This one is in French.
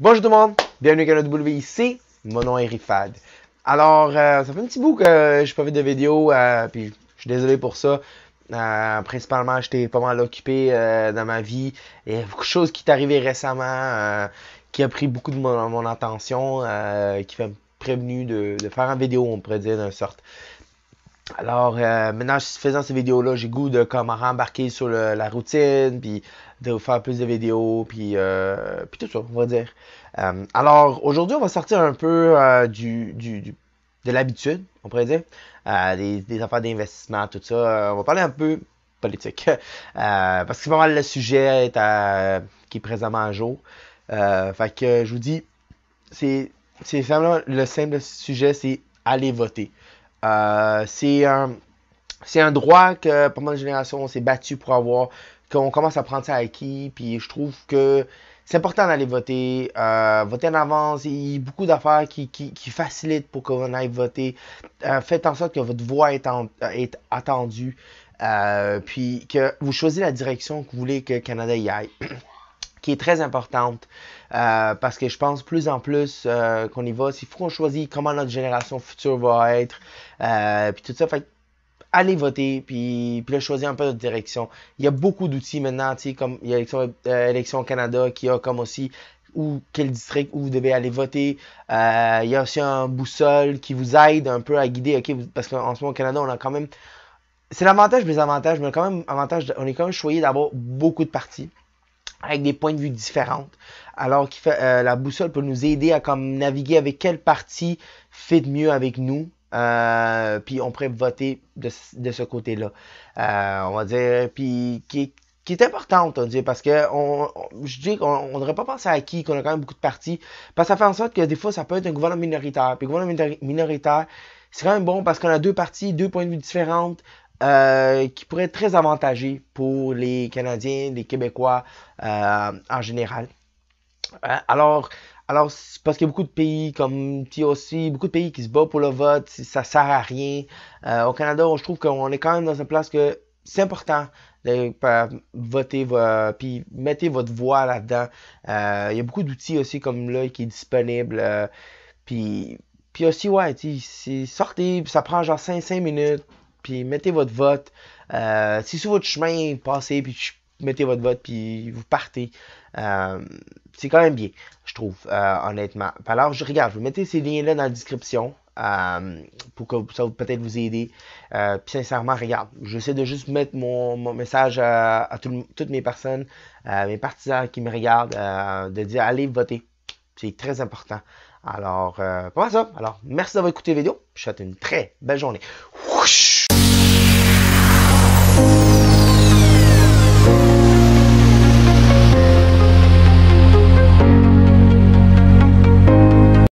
Bonjour tout le monde, bienvenue à W ici, mon nom est Rifad. Alors, euh, ça fait un petit bout que je n'ai pas fait de vidéo, euh, puis je suis désolé pour ça. Euh, principalement, j'étais pas mal occupé dans ma vie. Il y a beaucoup de choses qui sont arrivées récemment, qui a pris beaucoup de mon, attention, qui m'a prévenu de, de, faire une vidéo, on pourrait dire, d'une sorte. Alors, euh, maintenant, faisant ces vidéos-là, j'ai goût de comme rembarquer sur la routine, puis de faire plus de vidéos, euh, puis, tout ça, on va dire. Euh, alors, aujourd'hui, on va sortir un peu du, de l'habitude, on pourrait dire, des, affaires d'investissement, tout ça. on va parler un peu politique, parce que c'est pas mal le sujet est qui est présentement à jour. fait que je vous dis, c'est le simple sujet, c'est aller voter. Euh, c'est un, droit que pendant une génération, on s'est battu pour avoir, qu'on commence à prendre ça à acquis. Puis je trouve que c'est important d'aller voter, euh, voter en avance. Il y a beaucoup d'affaires qui, facilitent pour qu'on aille voter. Euh, faites en sorte que votre voix est, attendue, puis que vous choisissez la direction que vous voulez que Canada y aille. qui est très importante euh, parce que je pense plus en plus euh, qu'on y va, s'il faut qu'on choisisse comment notre génération future va être, euh, puis tout ça. Fait allez voter, puis, puis choisir un peu notre direction. Il y a beaucoup d'outils maintenant, comme il y a Élection, Élection Canada qui a comme aussi quel district où vous devez aller voter. il y a aussi un boussole qui vous aide un peu à guider, parce qu'en ce moment au Canada, on a quand même. C'est l'avantage, mais les avantages, mais quand même avantage, on est quand même choyé d'avoir beaucoup de partis avec des points de vue différents, Alors que euh, la boussole peut nous aider à comme naviguer avec quelle parti fait mieux avec nous. Euh, puis on pourrait voter de, ce côté-là. Euh, on va dire, puis qui, est importante, on parce que je dis qu'on ne devrait pas penser à qui, qu'on a quand même beaucoup de partis, parce que ça fait en sorte que des fois, ça peut être un gouvernement minoritaire. Puis gouvernement minoritaire, c'est quand même bon parce qu'on a deux partis, deux points de vue différents. Euh, qui pourrait être très avantageux pour les Canadiens, les Québécois euh, en général. Euh, alors, alors parce qu'il y a beaucoup de pays comme aussi beaucoup de pays qui se battent pour le vote, ça sert à rien. au Canada, je trouve qu'on est quand même dans une place que c'est important de voter, puis mettez votre voix là-dedans. Il y a beaucoup d'outils aussi comme là qui est disponible. puis, puis aussi, ouais, sortez, ça prend genre 5-5 minutes puis mettez votre vote. Euh, si sur votre chemin, passez, puis mettez votre vote, puis vous partez. Euh, c'est quand même bien, je trouve, euh, honnêtement. Alors, je regarde, je vais mettre ces liens-là dans la description. Euh, pour que ça peut-être vous aider. puis sincèrement, regarde, j'essaie de juste mettre mon, message à, toutes mes personnes, mes partisans qui me regardent, de dire allez voter. C'est très important. Alors, pas ça. Alors, merci d'avoir écouté la vidéo. Je vous souhaite une très belle journée.